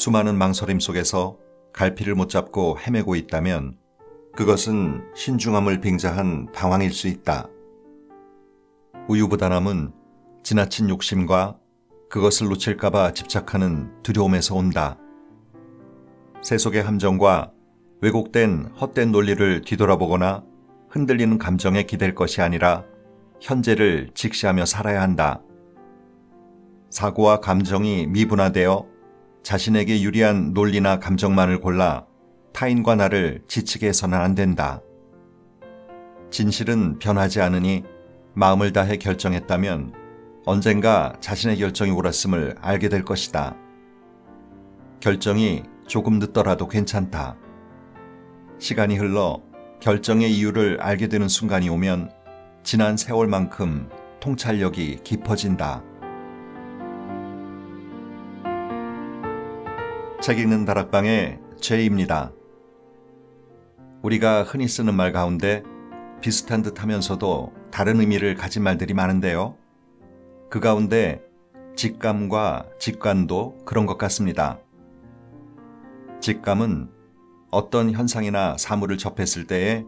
수많은 망설임 속에서 갈피를 못 잡고 헤매고 있다면 그것은 신중함을 빙자한 방황일 수 있다. 우유부단함은 지나친 욕심과 그것을 놓칠까봐 집착하는 두려움에서 온다. 세속의 함정과 왜곡된 헛된 논리를 뒤돌아보거나 흔들리는 감정에 기댈 것이 아니라 현재를 직시하며 살아야 한다. 사고와 감정이 미분화되어 자신에게 유리한 논리나 감정만을 골라 타인과 나를 지치게 해서는 안 된다. 진실은 변하지 않으니 마음을 다해 결정했다면 언젠가 자신의 결정이 옳았음을 알게 될 것이다. 결정이 조금 늦더라도 괜찮다. 시간이 흘러 결정의 이유를 알게 되는 순간이 오면 지난 세월만큼 통찰력이 깊어진다. 책 읽는 다락방의 제입니다. 우리가 흔히 쓰는 말 가운데 비슷한 듯 하면서도 다른 의미를 가진 말들이 많은데요. 그 가운데 직감과 직관도 그런 것 같습니다. 직감은 어떤 현상이나 사물을 접했을 때에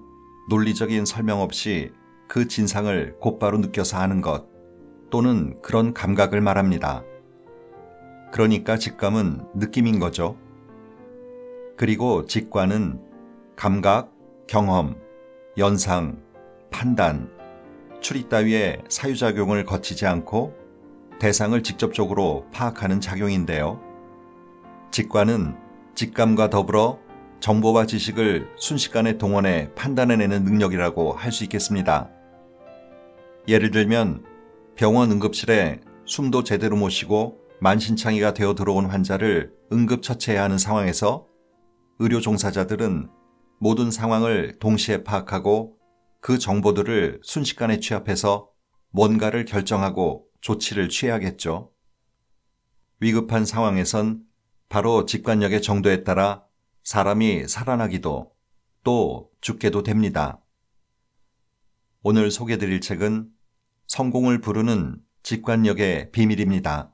논리적인 설명 없이 그 진상을 곧바로 느껴서 하는 것 또는 그런 감각을 말합니다. 그러니까 직감은 느낌인 거죠. 그리고 직관은 감각, 경험, 연상, 판단, 추리 따위의 사유작용을 거치지 않고 대상을 직접적으로 파악하는 작용인데요. 직관은 직감과 더불어 정보와 지식을 순식간에 동원해 판단해내는 능력이라고 할 수 있겠습니다. 예를 들면 병원 응급실에 숨도 제대로 못 쉬고 만신창이가 되어 들어온 환자를 응급처치해야 하는 상황에서 의료 종사자들은 모든 상황을 동시에 파악하고 그 정보들을 순식간에 취합해서 뭔가를 결정하고 조치를 취해야겠죠. 위급한 상황에선 바로 직관력의 정도에 따라 사람이 살아나기도 또 죽게도 됩니다. 오늘 소개드릴 책은 성공을 부르는 직관력의 비밀입니다.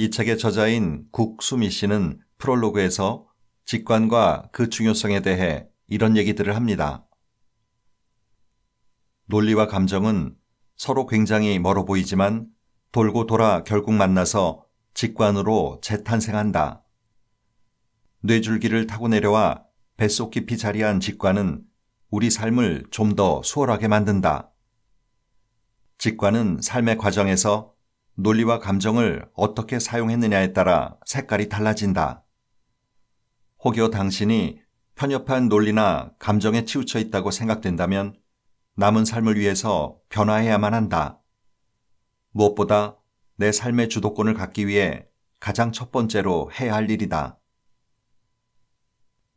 이 책의 저자인 국수미 씨는 프롤로그에서 직관과 그 중요성에 대해 이런 얘기들을 합니다. 논리와 감정은 서로 굉장히 멀어 보이지만 돌고 돌아 결국 만나서 직관으로 재탄생한다. 뇌줄기를 타고 내려와 뱃속 깊이 자리한 직관은 우리 삶을 좀 더 수월하게 만든다. 직관은 삶의 과정에서 논리와 감정을 어떻게 사용했느냐에 따라 색깔이 달라진다. 혹여 당신이 편협한 논리나 감정에 치우쳐 있다고 생각된다면 남은 삶을 위해서 변화해야만 한다. 무엇보다 내 삶의 주도권을 갖기 위해 가장 첫 번째로 해야 할 일이다.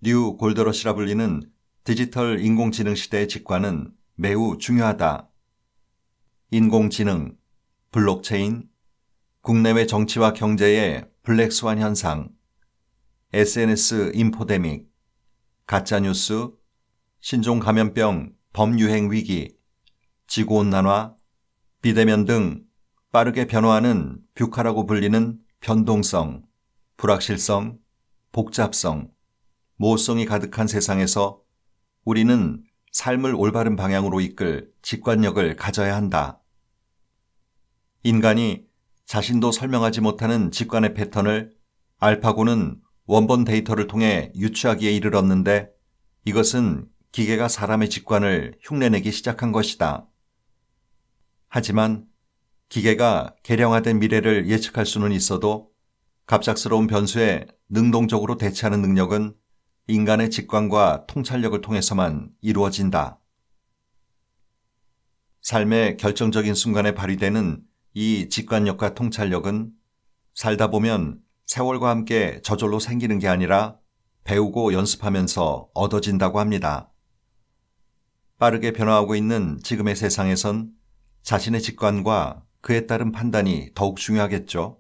뉴 골드러시라 불리는 디지털 인공지능 시대의 직관은 매우 중요하다. 인공지능, 블록체인, 국내외 정치와 경제의 블랙스완 현상, SNS 인포데믹, 가짜뉴스, 신종 감염병 범유행 위기, 지구온난화, 비대면 등 빠르게 변화하는 뷰카라고 불리는 변동성, 불확실성, 복잡성, 모호성이 가득한 세상에서 우리는 삶을 올바른 방향으로 이끌 직관력을 가져야 한다. 인간이 자신도 설명하지 못하는 직관의 패턴을 알파고는 원본 데이터를 통해 유추하기에 이르렀는데 이것은 기계가 사람의 직관을 흉내내기 시작한 것이다. 하지만 기계가 개량화된 미래를 예측할 수는 있어도 갑작스러운 변수에 능동적으로 대처하는 능력은 인간의 직관과 통찰력을 통해서만 이루어진다. 삶의 결정적인 순간에 발휘되는 이 직관력과 통찰력은 살다 보면 세월과 함께 저절로 생기는 게 아니라 배우고 연습하면서 얻어진다고 합니다. 빠르게 변화하고 있는 지금의 세상에선 자신의 직관과 그에 따른 판단이 더욱 중요하겠죠.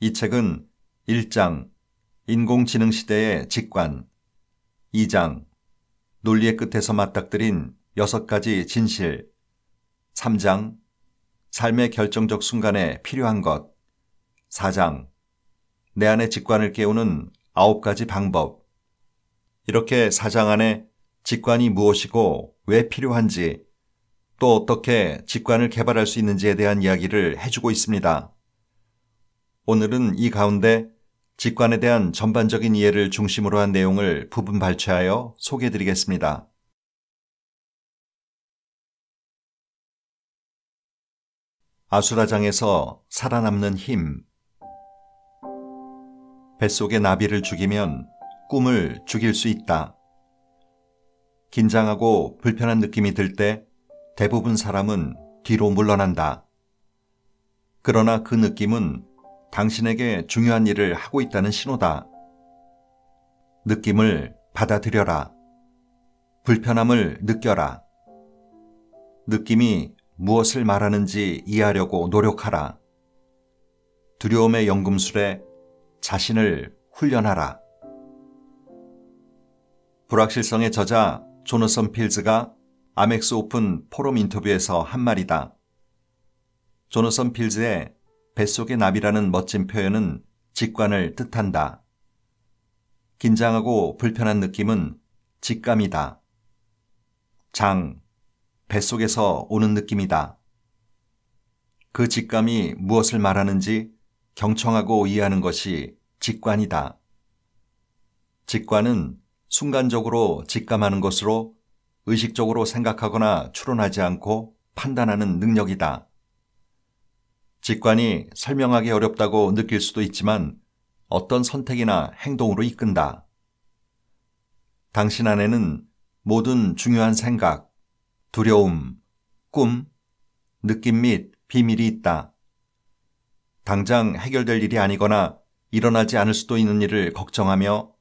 이 책은 1장 인공지능 시대의 직관, 2장 논리의 끝에서 맞닥뜨린 6가지 진실, 3장 삶의 결정적 순간에 필요한 것. 4장. 내 안의 직관을 깨우는 아홉 가지 방법. 이렇게 4장 안에 직관이 무엇이고 왜 필요한지 또 어떻게 직관을 개발할 수 있는지에 대한 이야기를 해주고 있습니다. 오늘은 이 가운데 직관에 대한 전반적인 이해를 중심으로 한 내용을 부분 발췌하여 소개해 드리겠습니다. 아수라장에서 살아남는 힘. 뱃속의 나비를 죽이면 꿈을 죽일 수 있다. 긴장하고 불편한 느낌이 들 때 대부분 사람은 뒤로 물러난다. 그러나 그 느낌은 당신에게 중요한 일을 하고 있다는 신호다. 느낌을 받아들여라. 불편함을 느껴라. 느낌이 무엇을 말하는지 이해하려고 노력하라. 두려움의 연금술에 자신을 훈련하라. 불확실성의 저자 조너선 필즈가 아멕스 오픈 포럼 인터뷰에서 한 말이다. 조너선 필즈의 뱃속의 나비라는 멋진 표현은 직관을 뜻한다. 긴장하고 불편한 느낌은 직감이다. 장, 뱃속에서 오는 느낌이다. 그 직감이 무엇을 말하는지 경청하고 이해하는 것이 직관이다. 직관은 순간적으로 직감하는 것으로 의식적으로 생각하거나 추론하지 않고 판단하는 능력이다. 직관이 설명하기 어렵다고 느낄 수도 있지만 어떤 선택이나 행동으로 이끈다. 당신 안에는 모든 중요한 생각, 두려움, 꿈, 느낌 및 비밀이 있다. 당장 해결될 일이 아니거나 일어나지 않을 수도 있는 일을 걱정하며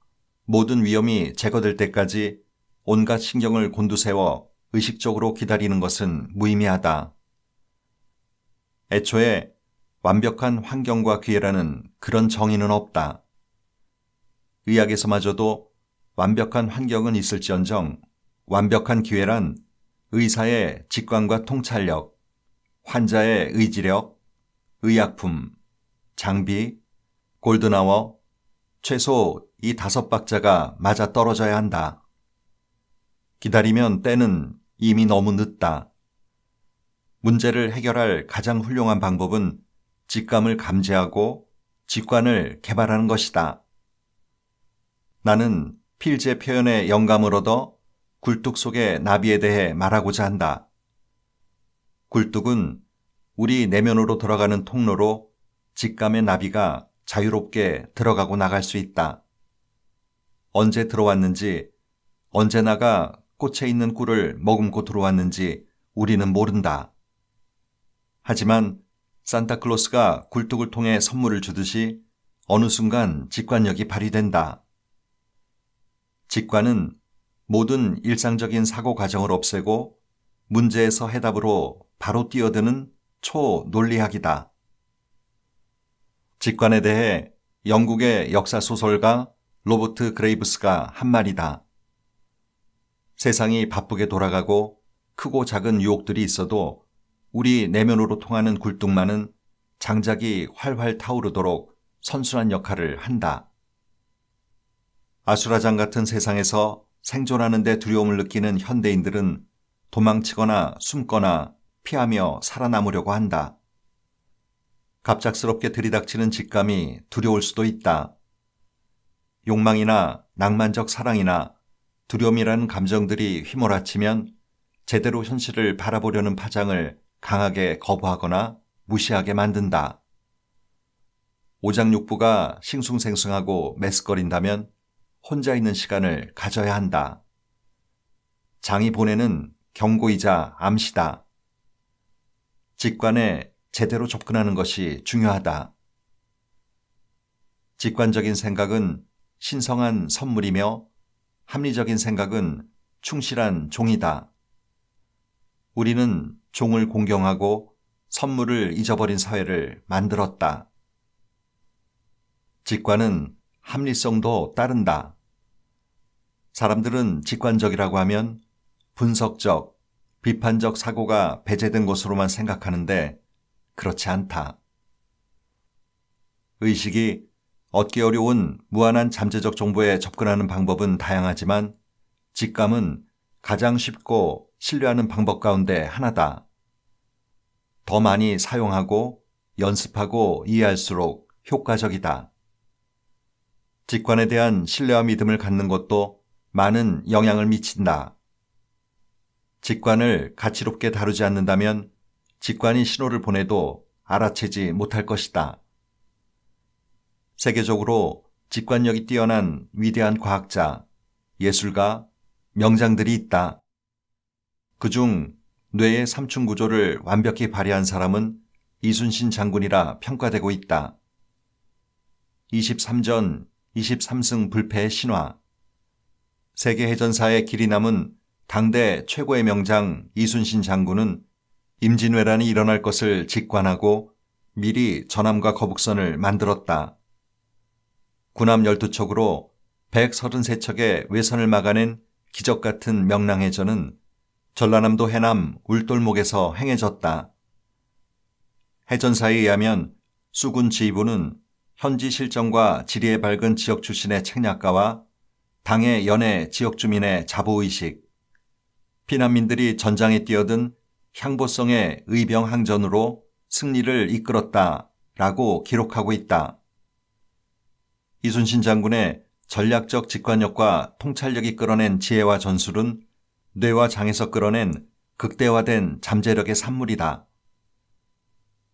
모든 위험이 제거될 때까지 온갖 신경을 곤두세워 의식적으로 기다리는 것은 무의미하다. 애초에 완벽한 환경과 기회라는 그런 정의는 없다. 의학에서마저도 완벽한 환경은 있을지언정 완벽한 기회란 의사의 직관과 통찰력, 환자의 의지력, 의약품, 장비, 골드나워, 최소 이 다섯 박자가 맞아 떨어져야 한다. 기다리면 때는 이미 너무 늦다. 문제를 해결할 가장 훌륭한 방법은 직감을 감지하고 직관을 개발하는 것이다. 나는 필제 표현의 영감을 얻어 굴뚝 속의 나비에 대해 말하고자 한다. 굴뚝은 우리 내면으로 들어가는 통로로 직감의 나비가 자유롭게 들어가고 나갈 수 있다. 언제 들어왔는지, 언제 나가 꽃에 있는 꿀을 머금고 들어왔는지 우리는 모른다. 하지만 산타클로스가 굴뚝을 통해 선물을 주듯이 어느 순간 직관력이 발휘된다. 직관은 모든 일상적인 사고 과정을 없애고 문제에서 해답으로 바로 뛰어드는 초논리학이다. 직관에 대해 영국의 역사 소설가 로버트 그레이브스가 한 말이다. 세상이 바쁘게 돌아가고 크고 작은 유혹들이 있어도 우리 내면으로 통하는 굴뚝만은 장작이 활활 타오르도록 선순환 역할을 한다. 아수라장 같은 세상에서 생존하는데 두려움을 느끼는 현대인들은 도망치거나 숨거나 피하며 살아남으려고 한다. 갑작스럽게 들이닥치는 직감이 두려울 수도 있다. 욕망이나 낭만적 사랑이나 두려움이라는 감정들이 휘몰아치면 제대로 현실을 바라보려는 파장을 강하게 거부하거나 무시하게 만든다. 오장육부가 싱숭생숭하고 메스거린다면 혼자 있는 시간을 가져야 한다. 장이 보내는 경고이자 암시다. 직관에 제대로 접근하는 것이 중요하다. 직관적인 생각은 신성한 선물이며 합리적인 생각은 충실한 종이다. 우리는 종을 공경하고 선물을 잊어버린 사회를 만들었다. 직관은 합리성도 따른다. 사람들은 직관적이라고 하면 분석적, 비판적 사고가 배제된 것으로만 생각하는데 그렇지 않다. 의식이 얻기 어려운 무한한 잠재적 정보에 접근하는 방법은 다양하지만 직감은 가장 쉽고 신뢰하는 방법 가운데 하나다. 더 많이 사용하고 연습하고 이해할수록 효과적이다. 직관에 대한 신뢰와 믿음을 갖는 것도 많은 영향을 미친다. 직관을 가치롭게 다루지 않는다면 직관이 신호를 보내도 알아채지 못할 것이다. 세계적으로 직관력이 뛰어난 위대한 과학자, 예술가, 명장들이 있다. 그 중 뇌의 삼층 구조를 완벽히 발휘한 사람은 이순신 장군이라 평가되고 있다. 23전 23승 불패의 신화, 세계해전사의 길이 남은 당대 최고의 명장 이순신 장군은 임진왜란이 일어날 것을 직관하고 미리 전함과 거북선을 만들었다. 군함 12척으로 133척의 외선을 막아낸 기적 같은 명랑해전은 전라남도 해남 울돌목에서 행해졌다. 해전사에 의하면 수군 지휘부는 현지 실정과 지리에 밝은 지역 출신의 책략가와 당의 연애 지역 주민의 자부의식, 피난민들이 전장에 뛰어든 향보성의 의병항전으로 승리를 이끌었다라고 기록하고 있다. 이순신 장군의 전략적 직관력과 통찰력이 끌어낸 지혜와 전술은 뇌와 장에서 끌어낸 극대화된 잠재력의 산물이다.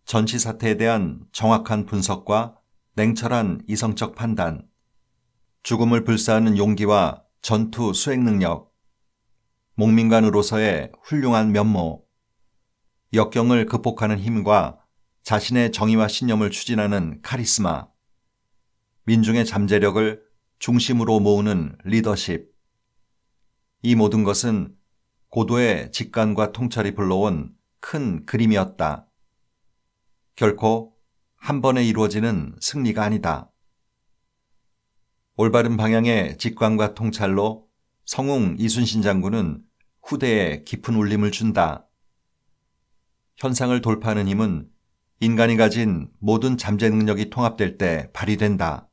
전시 사태에 대한 정확한 분석과 냉철한 이성적 판단, 죽음을 불사하는 용기와 전투 수행 능력, 목민관으로서의 훌륭한 면모, 역경을 극복하는 힘과 자신의 정의와 신념을 추진하는 카리스마, 민중의 잠재력을 중심으로 모으는 리더십. 이 모든 것은 고도의 직관과 통찰이 불러온 큰 그림이었다. 결코 한 번에 이루어지는 승리가 아니다. 올바른 방향의 직관과 통찰로 성웅 이순신 장군은 후대에 깊은 울림을 준다. 현상을 돌파하는 힘은 인간이 가진 모든 잠재 능력이 통합될 때 발휘된다.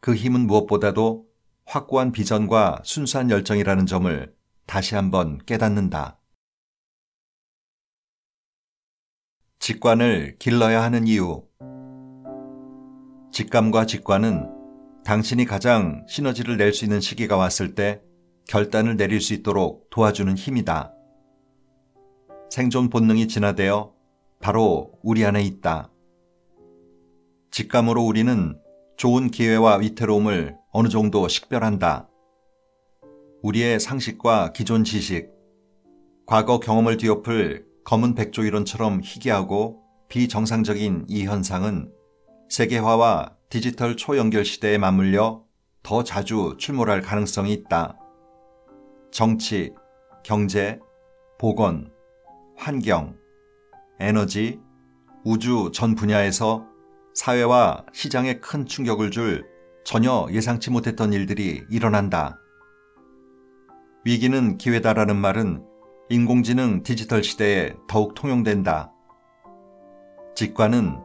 그 힘은 무엇보다도 확고한 비전과 순수한 열정이라는 점을 다시 한번 깨닫는다. 직관을 길러야 하는 이유. 직감과 직관은 당신이 가장 시너지를 낼 수 있는 시기가 왔을 때 결단을 내릴 수 있도록 도와주는 힘이다. 생존 본능이 진화되어 바로 우리 안에 있다. 직감으로 우리는 좋은 기회와 위태로움을 어느 정도 식별한다. 우리의 상식과 기존 지식, 과거 경험을 뒤엎을 검은 백조 이론처럼 희귀하고 비정상적인 이 현상은 세계화와 디지털 초연결 시대에 맞물려 더 자주 출몰할 가능성이 있다. 정치, 경제, 보건, 환경, 에너지, 우주 전 분야에서 사회와 시장에 큰 충격을 줄 전혀 예상치 못했던 일들이 일어난다. 위기는 기회다라는 말은 인공지능 디지털 시대에 더욱 통용된다. 직관은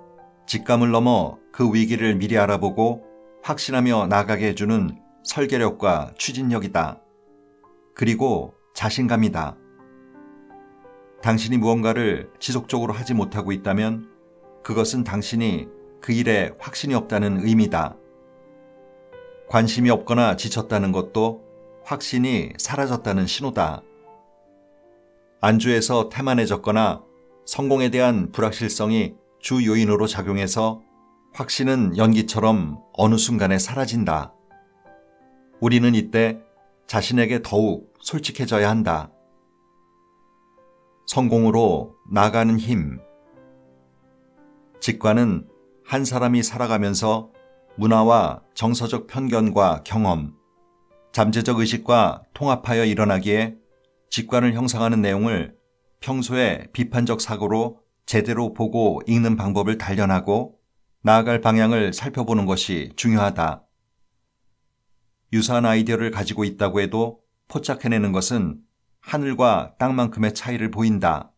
직감을 넘어 그 위기를 미리 알아보고 확신하며 나가게 해주는 설계력과 추진력이다. 그리고 자신감이다. 당신이 무언가를 지속적으로 하지 못하고 있다면 그것은 당신이 그 일에 확신이 없다는 의미다. 관심이 없거나 지쳤다는 것도 확신이 사라졌다는 신호다. 안주에서 태만해졌거나 성공에 대한 불확실성이 주 요인으로 작용해서 확신은 연기처럼 어느 순간에 사라진다. 우리는 이때 자신에게 더욱 솔직해져야 한다. 성공으로 나가는 힘. 직관은 한 사람이 살아가면서 문화와 정서적 편견과 경험, 잠재적 의식과 통합하여 일어나기에 직관을 형성하는 내용을 평소에 비판적 사고로 제대로 보고 읽는 방법을 단련하고 나아갈 방향을 살펴보는 것이 중요하다. 유사한 아이디어를 가지고 있다고 해도 포착해내는 것은 하늘과 땅만큼의 차이를 보인다.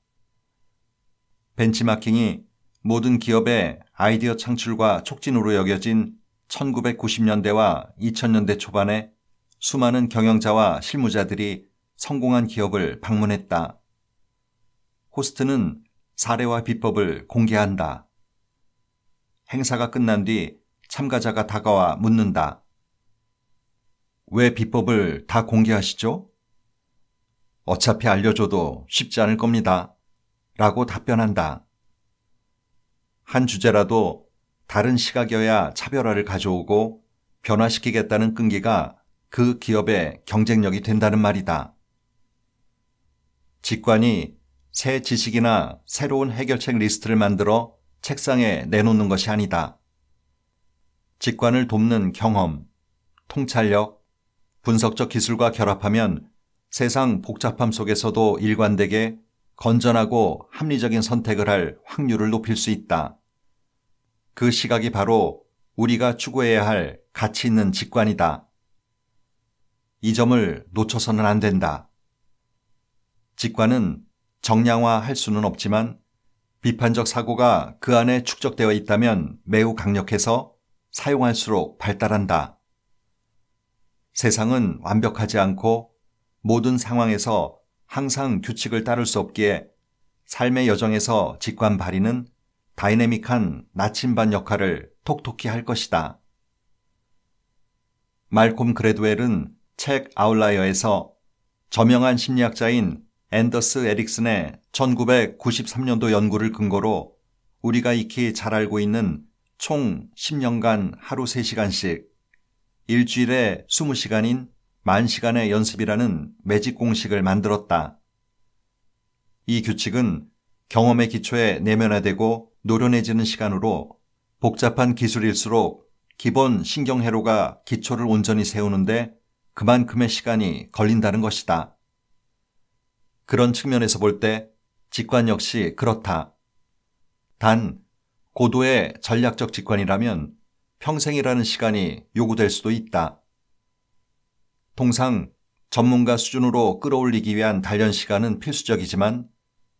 벤치마킹이 모든 기업의 아이디어 창출과 촉진으로 여겨진 1990년대와 2000년대 초반에 수많은 경영자와 실무자들이 성공한 기업을 방문했다. 호스트는 사례와 비법을 공개한다. 행사가 끝난 뒤 참가자가 다가와 묻는다. 왜 비법을 다 공개하시죠? 어차피 알려줘도 쉽지 않을 겁니다. 라고 답변한다. 한 주제라도 다른 시각여야 차별화를 가져오고 변화시키겠다는 끈기가 그 기업의 경쟁력이 된다는 말이다. 직관이 새 지식이나 새로운 해결책 리스트를 만들어 책상에 내놓는 것이 아니다. 직관을 돕는 경험, 통찰력, 분석적 기술과 결합하면 세상 복잡함 속에서도 일관되게 건전하고 합리적인 선택을 할 확률을 높일 수 있다. 그 시각이 바로 우리가 추구해야 할 가치 있는 직관이다. 이 점을 놓쳐서는 안 된다. 직관은 정량화할 수는 없지만 비판적 사고가 그 안에 축적되어 있다면 매우 강력해서 사용할수록 발달한다. 세상은 완벽하지 않고 모든 상황에서 항상 규칙을 따를 수 없기에 삶의 여정에서 직관 발휘는 다이내믹한 나침반 역할을 톡톡히 할 것이다. 말콤 그레드웰은 책 아웃라이어에서 저명한 심리학자인 앤더스 에릭슨의 1993년도 연구를 근거로 우리가 익히 잘 알고 있는 총 10년간 하루 3시간씩 일주일에 20시간인 만 시간의 연습이라는 매직 공식을 만들었다. 이 규칙은 경험의 기초에 내면화되고 노련해지는 시간으로 복잡한 기술일수록 기본 신경회로가 기초를 온전히 세우는데 그만큼의 시간이 걸린다는 것이다. 그런 측면에서 볼 때 직관 역시 그렇다. 단, 고도의 전략적 직관이라면 평생이라는 시간이 요구될 수도 있다. 통상 전문가 수준으로 끌어올리기 위한 단련 시간은 필수적이지만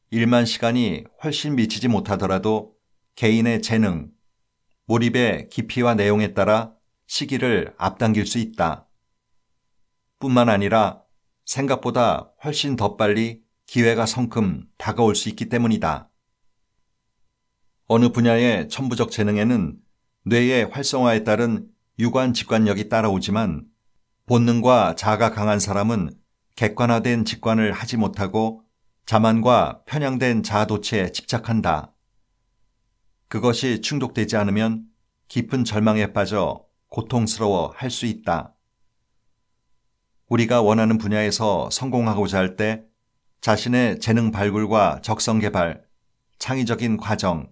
일만 시간이 훨씬 미치지 못하더라도 개인의 재능, 몰입의 깊이와 내용에 따라 시기를 앞당길 수 있다. 뿐만 아니라 생각보다 훨씬 더 빨리 기회가 성큼 다가올 수 있기 때문이다. 어느 분야의 천부적 재능에는 뇌의 활성화에 따른 유관 직관력이 따라오지만 본능과 자아가 강한 사람은 객관화된 직관을 하지 못하고 자만과 편향된 자아도체에 집착한다. 그것이 충족되지 않으면 깊은 절망에 빠져 고통스러워 할 수 있다. 우리가 원하는 분야에서 성공하고자 할때 자신의 재능 발굴과 적성 개발, 창의적인 과정,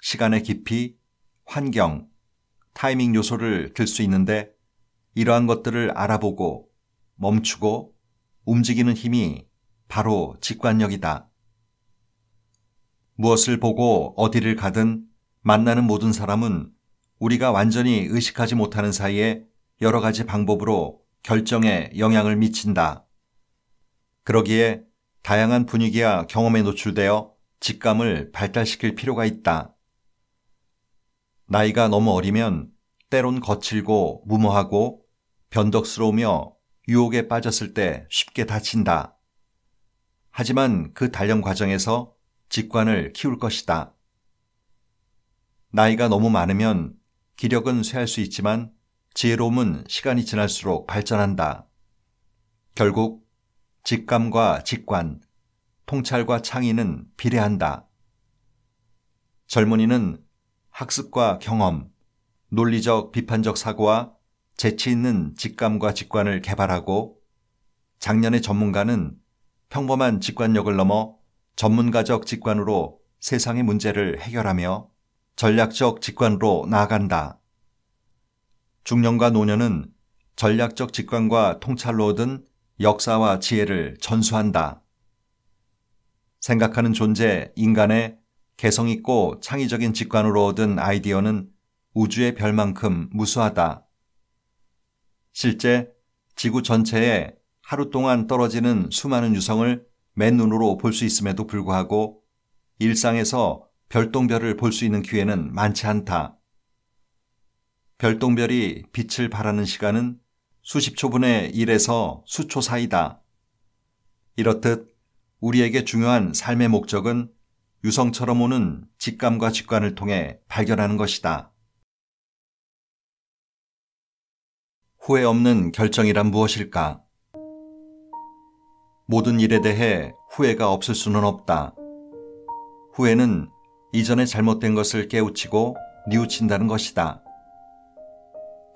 시간의 깊이, 환경, 타이밍 요소를 들 수 있는데 이러한 것들을 알아보고 멈추고 움직이는 힘이 바로 직관력이다. 무엇을 보고 어디를 가든 만나는 모든 사람은 우리가 완전히 의식하지 못하는 사이에 여러 가지 방법으로 결정에 영향을 미친다. 그러기에 다양한 분위기와 경험에 노출되어 직감을 발달시킬 필요가 있다. 나이가 너무 어리면 때론 거칠고 무모하고 변덕스러우며 유혹에 빠졌을 때 쉽게 다친다. 하지만 그 단련 과정에서 직관을 키울 것이다. 나이가 너무 많으면 기력은 쇠할 수 있지만 지혜로움은 시간이 지날수록 발전한다. 결국 직감과 직관, 통찰과 창의는 비례한다. 젊은이는 학습과 경험, 논리적 비판적 사고와 재치 있는 직감과 직관을 개발하고 작년의 전문가는 평범한 직관력을 넘어 전문가적 직관으로 세상의 문제를 해결하며 전략적 직관으로 나아간다. 중년과 노년은 전략적 직관과 통찰로 얻은 역사와 지혜를 전수한다. 생각하는 존재, 인간의 개성있고 창의적인 직관으로 얻은 아이디어는 우주의 별만큼 무수하다. 실제 지구 전체에 하루 동안 떨어지는 수많은 유성을 맨눈으로 볼 수 있음에도 불구하고 일상에서 별똥별을 볼 수 있는 기회는 많지 않다. 별똥별이 빛을 발하는 시간은 수십 초분의 1에서 수초 사이다. 이렇듯 우리에게 중요한 삶의 목적은 유성처럼 오는 직감과 직관을 통해 발견하는 것이다. 후회 없는 결정이란 무엇일까? 모든 일에 대해 후회가 없을 수는 없다. 후회는 이전에 잘못된 것을 깨우치고 뉘우친다는 것이다.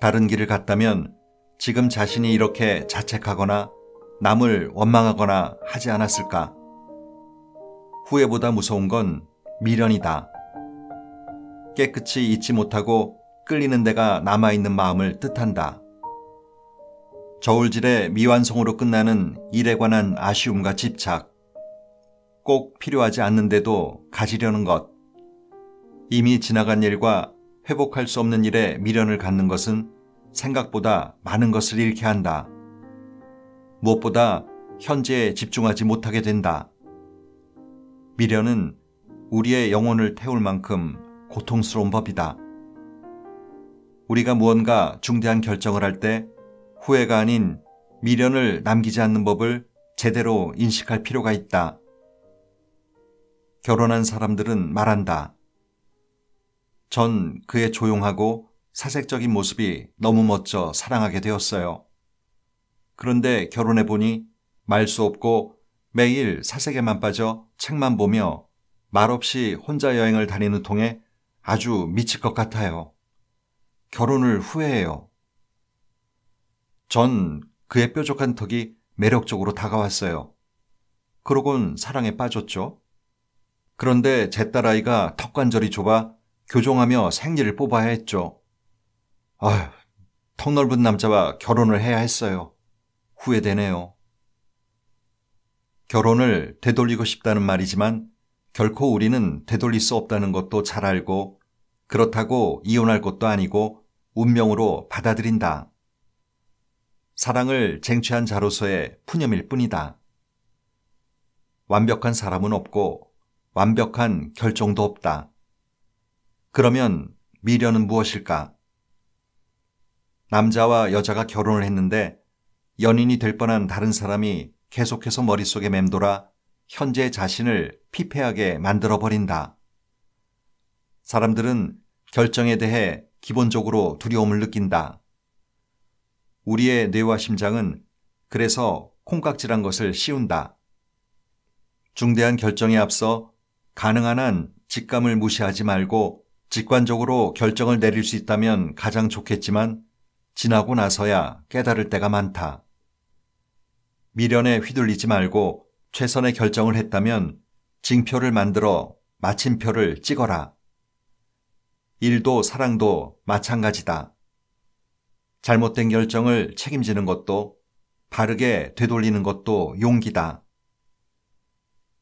다른 길을 갔다면 지금 자신이 이렇게 자책하거나 남을 원망하거나 하지 않았을까? 후회보다 무서운 건 미련이다. 깨끗이 잊지 못하고 끌리는 데가 남아있는 마음을 뜻한다. 저울질의 미완성으로 끝나는 일에 관한 아쉬움과 집착. 꼭 필요하지 않는데도 가지려는 것. 이미 지나간 일과 회복할 수 없는 일에 미련을 갖는 것은 생각보다 많은 것을 잃게 한다. 무엇보다 현재에 집중하지 못하게 된다. 미련은 우리의 영혼을 태울 만큼 고통스러운 법이다. 우리가 무언가 중대한 결정을 할 때 후회가 아닌 미련을 남기지 않는 법을 제대로 인식할 필요가 있다. 결혼한 사람들은 말한다. 전 그의 조용하고 사색적인 모습이 너무 멋져 사랑하게 되었어요. 그런데 결혼해 보니 말수 없고 매일 사색에만 빠져 책만 보며 말없이 혼자 여행을 다니는 통에 아주 미칠 것 같아요. 결혼을 후회해요. 전 그의 뾰족한 턱이 매력적으로 다가왔어요. 그러곤 사랑에 빠졌죠. 그런데 제 딸아이가 턱관절이 좁아 교정하며 생리를 뽑아야 했죠. 아휴, 턱 넓은 남자와 결혼을 해야 했어요. 후회되네요. 결혼을 되돌리고 싶다는 말이지만 결코 우리는 되돌릴 수 없다는 것도 잘 알고 그렇다고 이혼할 것도 아니고 운명으로 받아들인다. 사랑을 쟁취한 자로서의 푸념일 뿐이다. 완벽한 사람은 없고 완벽한 결정도 없다. 그러면 미련은 무엇일까? 남자와 여자가 결혼을 했는데 연인이 될 뻔한 다른 사람이 계속해서 머릿속에 맴돌아 현재 자신을 피폐하게 만들어버린다. 사람들은 결정에 대해 기본적으로 두려움을 느낀다. 우리의 뇌와 심장은 그래서 콩깍지란 것을 씌운다. 중대한 결정에 앞서 가능한 한 직감을 무시하지 말고 직관적으로 결정을 내릴 수 있다면 가장 좋겠지만 지나고 나서야 깨달을 때가 많다. 미련에 휘둘리지 말고 최선의 결정을 했다면 징표를 만들어 마침표를 찍어라. 일도 사랑도 마찬가지다. 잘못된 결정을 책임지는 것도 바르게 되돌리는 것도 용기다.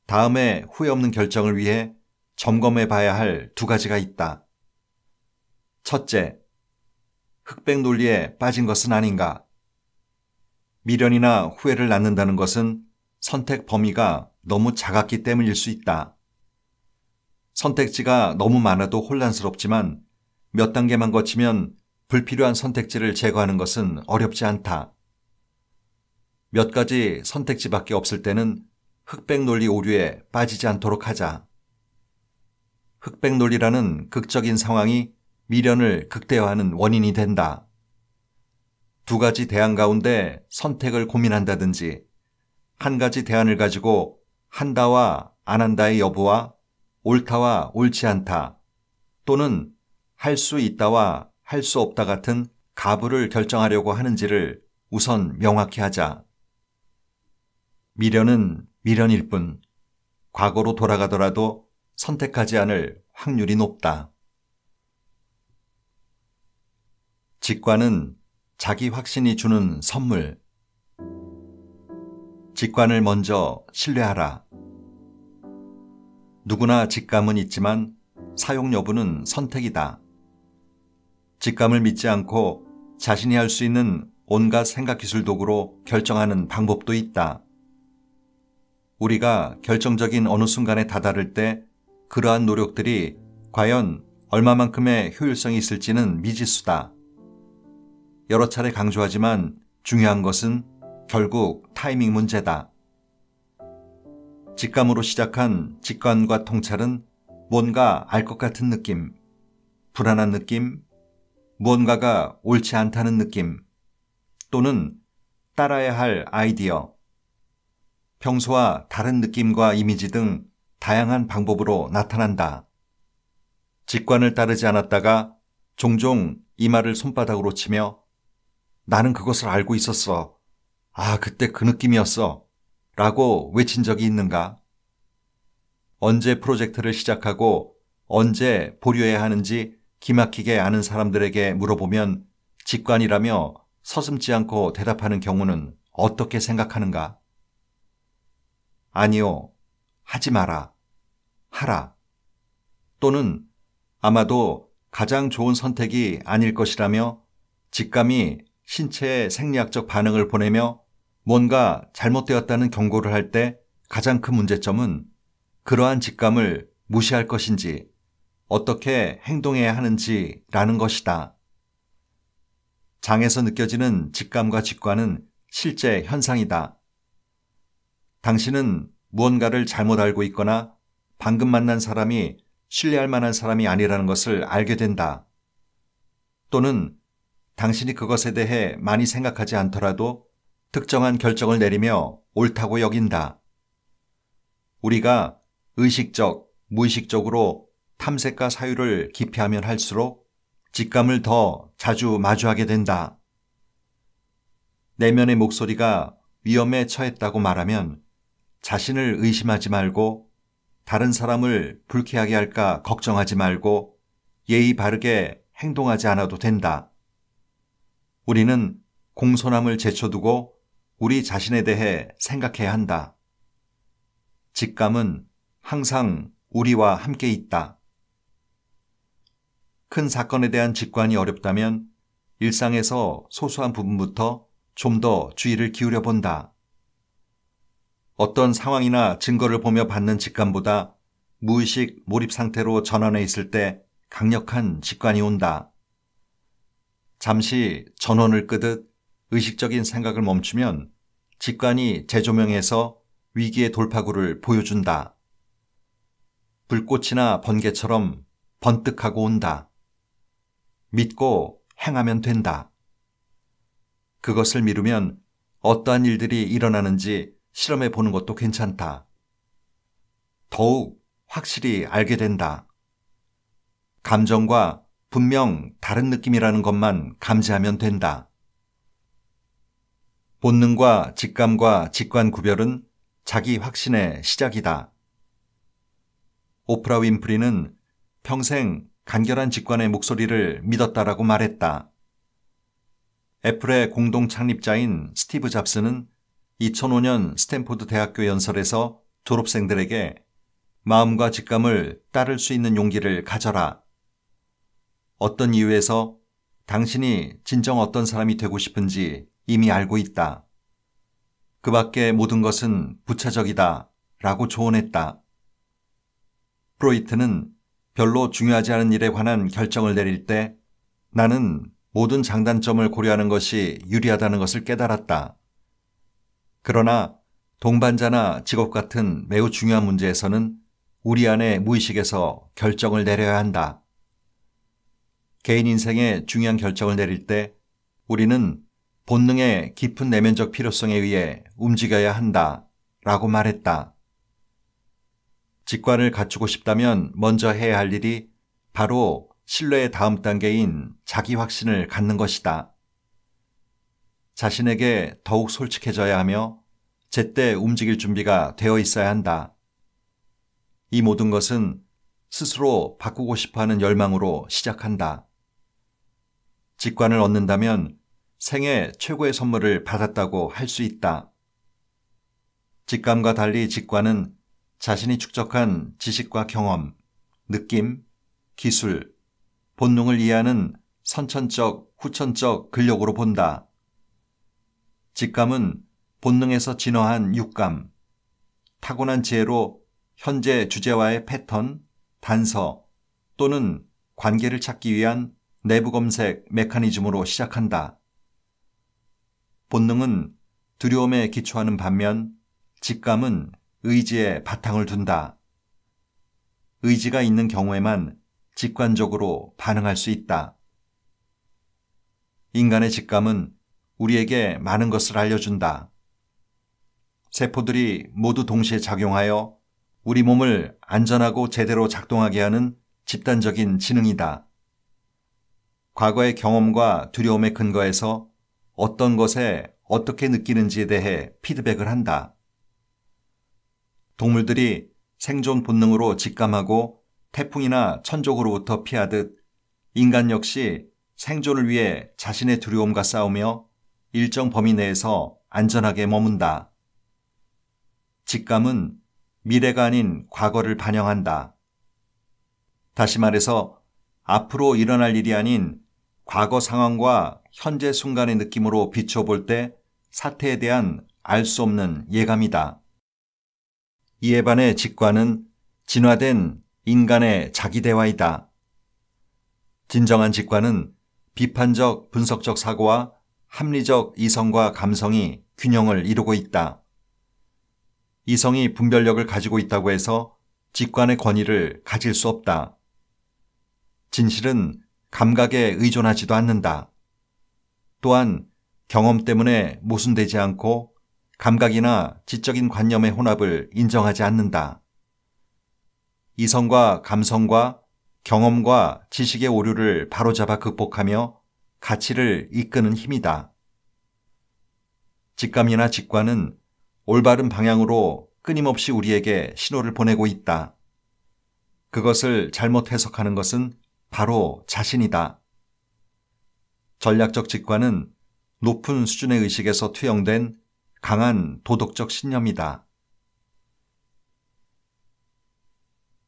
다음에 후회 없는 결정을 위해 점검해 봐야 할 두 가지가 있다. 첫째, 흑백 논리에 빠진 것은 아닌가. 미련이나 후회를 낳는다는 것은 선택 범위가 너무 작았기 때문일 수 있다. 선택지가 너무 많아도 혼란스럽지만 몇 단계만 거치면 불필요한 선택지를 제거하는 것은 어렵지 않다. 몇 가지 선택지밖에 없을 때는 흑백 논리 오류에 빠지지 않도록 하자. 흑백 논리라는 극적인 상황이 미련을 극대화하는 원인이 된다. 두 가지 대안 가운데 선택을 고민한다든지 한 가지 대안을 가지고 한다와 안 한다의 여부와 옳다와 옳지 않다 또는 할 수 있다와 할 수 없다 같은 가부를 결정하려고 하는지를 우선 명확히 하자. 미련은 미련일 뿐 과거로 돌아가더라도 선택하지 않을 확률이 높다. 직관은 자기 확신이 주는 선물. 직관을 먼저 신뢰하라. 누구나 직감은 있지만 사용 여부는 선택이다. 직감을 믿지 않고 자신이 할 수 있는 온갖 생각 기술 도구로 결정하는 방법도 있다. 우리가 결정적인 어느 순간에 다다를 때 그러한 노력들이 과연 얼마만큼의 효율성이 있을지는 미지수다. 여러 차례 강조하지만 중요한 것은 결국 타이밍 문제다. 직감으로 시작한 직관과 통찰은 뭔가 알 것 같은 느낌, 불안한 느낌, 무언가가 옳지 않다는 느낌, 또는 따라야 할 아이디어, 평소와 다른 느낌과 이미지 등 다양한 방법으로 나타난다. 직관을 따르지 않았다가 종종 이마를 손바닥으로 치며 나는 그것을 알고 있었어. 아, 그때 그 느낌이었어. 라고 외친 적이 있는가? 언제 프로젝트를 시작하고 언제 보류해야 하는지 기막히게 아는 사람들에게 물어보면 직관이라며 서슴지 않고 대답하는 경우는 어떻게 생각하는가? 아니요. 하지 마라. 하라. 또는 아마도 가장 좋은 선택이 아닐 것이라며 직감이 신체에 생리학적 반응을 보내며 뭔가 잘못되었다는 경고를 할 때 가장 큰 문제점은 그러한 직감을 무시할 것인지 어떻게 행동해야 하는지라는 것이다. 장에서 느껴지는 직감과 직관은 실제 현상이다. 당신은 무언가를 잘못 알고 있거나 방금 만난 사람이 신뢰할 만한 사람이 아니라는 것을 알게 된다. 또는 당신이 그것에 대해 많이 생각하지 않더라도 특정한 결정을 내리며 옳다고 여긴다. 우리가 의식적, 무의식적으로 탐색과 사유를 기피하면 할수록 직감을 더 자주 마주하게 된다. 내면의 목소리가 위험에 처했다고 말하면 자신을 의심하지 말고 다른 사람을 불쾌하게 할까 걱정하지 말고 예의 바르게 행동하지 않아도 된다. 우리는 공손함을 제쳐두고 우리 자신에 대해 생각해야 한다. 직감은 항상 우리와 함께 있다. 큰 사건에 대한 직관이 어렵다면 일상에서 소소한 부분부터 좀 더 주의를 기울여 본다. 어떤 상황이나 증거를 보며 받는 직감보다 무의식 몰입 상태로 전환해 있을 때 강력한 직관이 온다. 잠시 전원을 끄듯 의식적인 생각을 멈추면 직관이 재조명해서 위기의 돌파구를 보여준다. 불꽃이나 번개처럼 번뜩하고 온다. 믿고 행하면 된다. 그것을 미루면 어떠한 일들이 일어나는지 실험해 보는 것도 괜찮다. 더욱 확실히 알게 된다. 감정과 분명 다른 느낌이라는 것만 감지하면 된다. 본능과 직감과 직관 구별은 자기 확신의 시작이다. 오프라 윈프리는 평생 간결한 직관의 목소리를 믿었다라고 말했다. 애플의 공동 창립자인 스티브 잡스는 2005년 스탠포드 대학교 연설에서 졸업생들에게 마음과 직감을 따를 수 있는 용기를 가져라. 어떤 이유에서 당신이 진정 어떤 사람이 되고 싶은지 이미 알고 있다. 그 밖에 모든 것은 부차적이다. 라고 조언했다. 프로이트는 별로 중요하지 않은 일에 관한 결정을 내릴 때 나는 모든 장단점을 고려하는 것이 유리하다는 것을 깨달았다. 그러나 동반자나 직업 같은 매우 중요한 문제에서는 우리 안의 무의식에서 결정을 내려야 한다. 개인 인생의 중요한 결정을 내릴 때 우리는 본능의 깊은 내면적 필요성에 의해 움직여야 한다 라고 말했다. 직관을 갖추고 싶다면 먼저 해야 할 일이 바로 신뢰의 다음 단계인 자기 확신을 갖는 것이다. 자신에게 더욱 솔직해져야 하며 제때 움직일 준비가 되어 있어야 한다. 이 모든 것은 스스로 바꾸고 싶어 하는 열망으로 시작한다. 직관을 얻는다면 생애 최고의 선물을 받았다고 할 수 있다. 직감과 달리 직관은 자신이 축적한 지식과 경험, 느낌, 기술, 본능을 이해하는 선천적, 후천적 근력으로 본다. 직감은 본능에서 진화한 육감, 타고난 지혜로 현재 주제와의 패턴, 단서 또는 관계를 찾기 위한 내부 검색 메커니즘으로 시작한다. 본능은 두려움에 기초하는 반면 직감은 의지에 바탕을 둔다. 의지가 있는 경우에만 직관적으로 반응할 수 있다. 인간의 직감은 우리에게 많은 것을 알려준다. 세포들이 모두 동시에 작용하여 우리 몸을 안전하고 제대로 작동하게 하는 집단적인 지능이다. 과거의 경험과 두려움에 근거해서 어떤 것에 어떻게 느끼는지에 대해 피드백을 한다. 동물들이 생존 본능으로 직감하고 태풍이나 천적으로부터 피하듯 인간 역시 생존을 위해 자신의 두려움과 싸우며 일정 범위 내에서 안전하게 머문다. 직감은 미래가 아닌 과거를 반영한다. 다시 말해서 앞으로 일어날 일이 아닌 과거 상황과 현재 순간의 느낌으로 비춰볼 때 사태에 대한 알 수 없는 예감이다. 이에 반해 직관은 진화된 인간의 자기대화이다. 진정한 직관은 비판적 분석적 사고와 합리적 이성과 감성이 균형을 이루고 있다. 이성이 분별력을 가지고 있다고 해서 직관의 권위를 가질 수 없다. 진실은 감각에 의존하지도 않는다. 또한 경험 때문에 모순되지 않고 감각이나 지적인 관념의 혼합을 인정하지 않는다. 이성과 감성과 경험과 지식의 오류를 바로잡아 극복하며 가치를 이끄는 힘이다. 직감이나 직관은 올바른 방향으로 끊임없이 우리에게 신호를 보내고 있다. 그것을 잘못 해석하는 것은 바로 자신이다. 전략적 직관은 높은 수준의 의식에서 투영된 강한 도덕적 신념이다.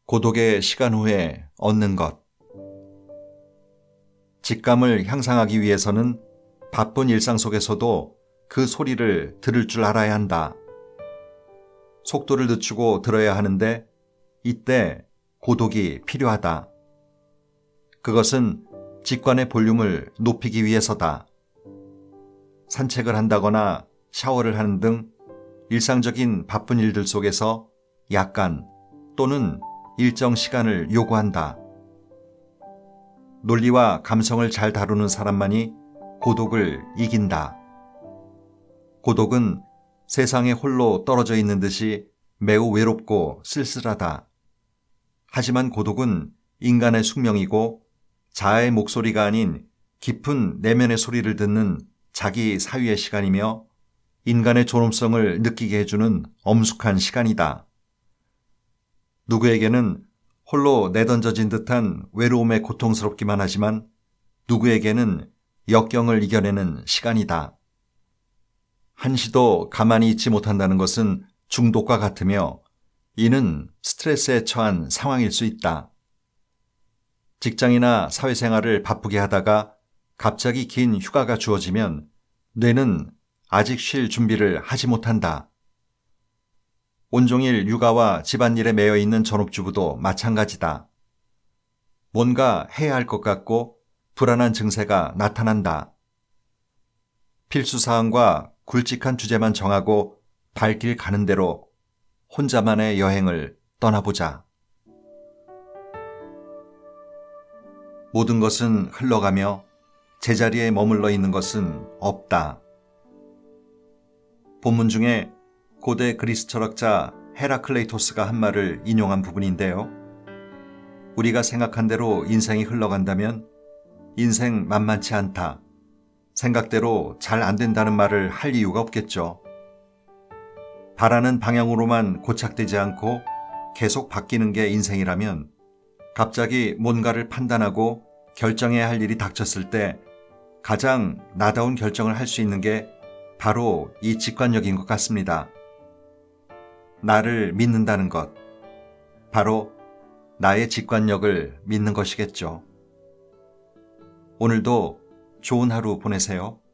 고독의 시간 후에 얻는 것. 직감을 향상하기 위해서는 바쁜 일상 속에서도 그 소리를 들을 줄 알아야 한다. 속도를 늦추고 들어야 하는데 이때 고독이 필요하다. 그것은 직관의 볼륨을 높이기 위해서다. 산책을 한다거나 샤워를 하는 등 일상적인 바쁜 일들 속에서 약간 또는 일정 시간을 요구한다. 논리와 감성을 잘 다루는 사람만이 고독을 이긴다. 고독은 세상에 홀로 떨어져 있는 듯이 매우 외롭고 쓸쓸하다. 하지만 고독은 인간의 숙명이고 자아의 목소리가 아닌 깊은 내면의 소리를 듣는 자기 사유의 시간이며 인간의 존엄성을 느끼게 해주는 엄숙한 시간이다. 누구에게는 홀로 내던져진 듯한 외로움에 고통스럽기만 하지만 누구에게는 역경을 이겨내는 시간이다. 한시도 가만히 있지 못한다는 것은 중독과 같으며 이는 스트레스에 처한 상황일 수 있다. 직장이나 사회생활을 바쁘게 하다가 갑자기 긴 휴가가 주어지면 뇌는 아직 쉴 준비를 하지 못한다. 온종일 육아와 집안일에 매여 있는 전업주부도 마찬가지다. 뭔가 해야 할 것 같고 불안한 증세가 나타난다. 필수사항과 굵직한 주제만 정하고 발길 가는 대로 혼자만의 여행을 떠나보자. 모든 것은 흘러가며 제자리에 머물러 있는 것은 없다. 본문 중에 고대 그리스 철학자 헤라클레이토스가 한 말을 인용한 부분인데요. 우리가 생각한 대로 인생이 흘러간다면 인생 만만치 않다. 생각대로 잘 안 된다는 말을 할 이유가 없겠죠. 바라는 방향으로만 고착되지 않고 계속 바뀌는 게 인생이라면 갑자기 뭔가를 판단하고 결정해야 할 일이 닥쳤을 때 가장 나다운 결정을 할 수 있는 게 바로 이 직관력인 것 같습니다. 나를 믿는다는 것. 바로 나의 직관력을 믿는 것이겠죠. 오늘도 좋은 하루 보내세요.